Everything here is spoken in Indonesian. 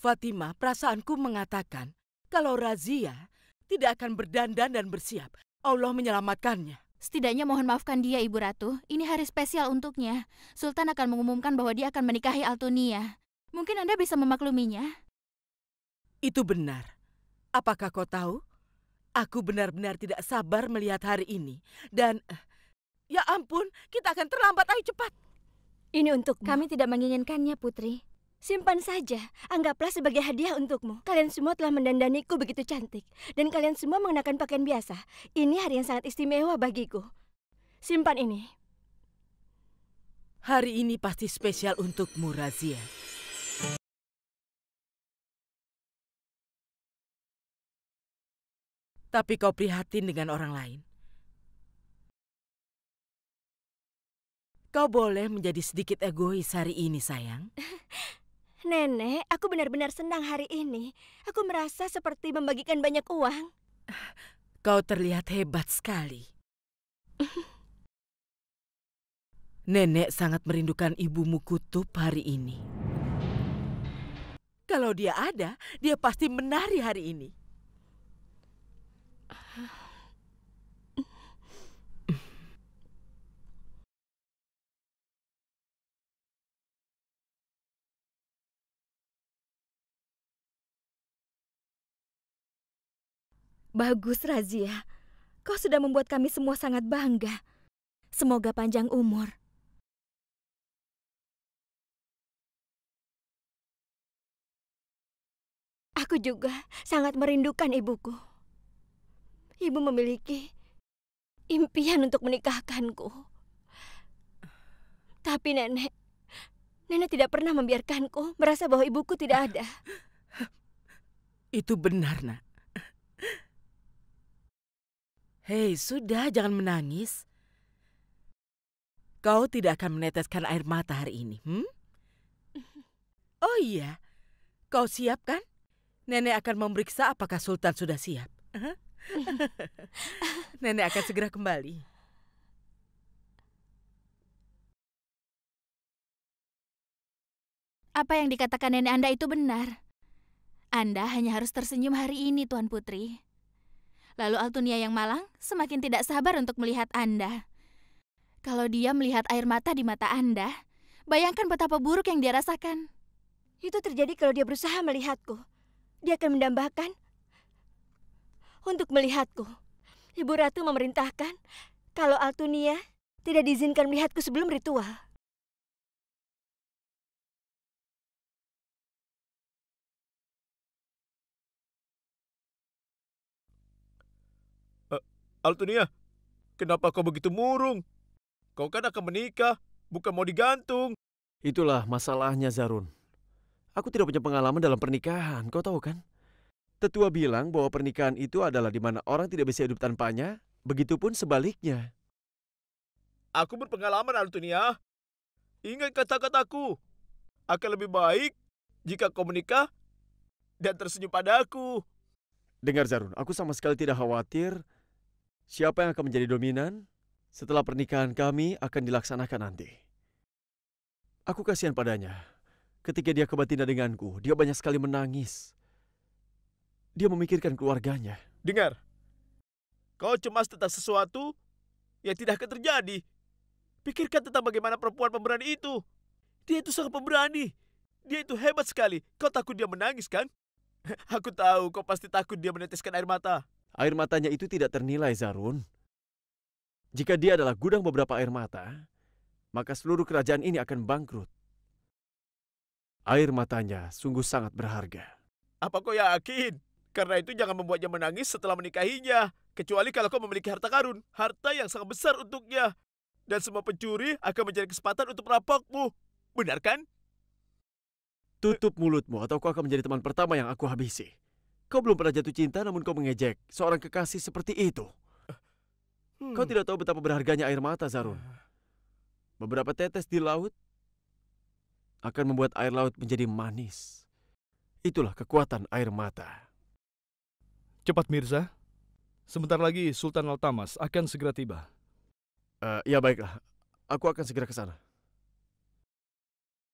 Fatima, perasaanku mengatakan kalau Razia tidak akan berdandan dan bersiap. Allah menyelamatkannya. Setidaknya mohon maafkan dia, Ibu Ratu. Ini hari spesial untuknya. Sultan akan mengumumkan bahwa dia akan menikahi Altunia. Mungkin Anda bisa memakluminya. Itu benar. Apakah kau tahu? Aku benar-benar tidak sabar melihat hari ini. Dan, eh, ya ampun, kita akan terlambat. Ayo cepat. Ini untuk Kami tidak menginginkannya, Putri. Simpan saja, anggaplah sebagai hadiah untukmu. Kalian semua telah mendandaniku begitu cantik, dan kalian semua mengenakan pakaian biasa. Ini hari yang sangat istimewa bagiku. Simpan ini. Hari ini pasti spesial untukmu, Razia. Tapi kau prihatin dengan orang lain. Kau boleh menjadi sedikit egois hari ini, sayang. Nenek, aku benar-benar senang hari ini. Aku merasa seperti membagikan banyak uang. Kau terlihat hebat sekali. Nenek sangat merindukan ibumu kutub hari ini. Kalau dia ada, dia pasti menari hari ini. Bagus, Razia. Kau sudah membuat kami semua sangat bangga. Semoga panjang umur. Aku juga sangat merindukan ibuku. Ibu memiliki impian untuk menikahkanku. Tapi nenek, nenek tidak pernah membiarkanku merasa bahwa ibuku tidak ada. Itu benar, nak. Hei, sudah jangan menangis. Kau tidak akan meneteskan air mata hari ini, hmm? Oh iya, kau siap kan? Nenek akan memeriksa apakah Sultan sudah siap. Nenek akan segera kembali. Apa yang dikatakan nenek Anda itu benar. Anda hanya harus tersenyum hari ini, Tuan Putri. Lalu Altunia yang malang semakin tidak sabar untuk melihat Anda. Kalau dia melihat air mata di mata Anda, bayangkan betapa buruk yang dia rasakan. Itu terjadi kalau dia berusaha melihatku. Dia akan mendambakan untuk melihatku. Ibu Ratu memerintahkan kalau Altunia tidak diizinkan melihatku sebelum ritual. Altunia, kenapa kau begitu murung? Kau kan akan menikah, bukan mau digantung. Itulah masalahnya, Zarun. Aku tidak punya pengalaman dalam pernikahan, kau tahu kan? Tetua bilang bahwa pernikahan itu adalah di mana orang tidak bisa hidup tanpanya, begitu pun sebaliknya. Aku berpengalaman, Altunia. Ingat kata-kataku. Akan lebih baik jika kau menikah dan tersenyum padaku. Dengar, Zarun, aku sama sekali tidak khawatir siapa yang akan menjadi dominan setelah pernikahan kami akan dilaksanakan nanti. Aku kasihan padanya. Ketika dia kebetina denganku, dia banyak sekali menangis. Dia memikirkan keluarganya. Dengar, kau cemas tentang sesuatu yang tidak akan terjadi. Pikirkan tentang bagaimana perempuan pemberani itu. Dia itu sangat pemberani. Dia itu hebat sekali. Kau takut dia menangis, kan? Aku tahu kau pasti takut dia meneteskan air mata. Air matanya itu tidak ternilai, Zarun. Jika dia adalah gudang beberapa air mata, maka seluruh kerajaan ini akan bangkrut. Air matanya sungguh sangat berharga. Apa kau yakin? Karena itu jangan membuatnya menangis setelah menikahinya. Kecuali kalau kau memiliki harta karun, harta yang sangat besar untuknya. Dan semua pencuri akan menjadi kesempatan untuk merampokmu. Benar kan? Tutup mulutmu atau kau akan menjadi teman pertama yang aku habisi. Kau belum pernah jatuh cinta namun kau mengejek seorang kekasih seperti itu. Hmm. Kau tidak tahu betapa berharganya air mata, Zarun. Beberapa tetes di laut akan membuat air laut menjadi manis. Itulah kekuatan air mata. Cepat Mirza, sebentar lagi Sultan Altamas akan segera tiba. Uh, ya baiklah, aku akan segera ke sana.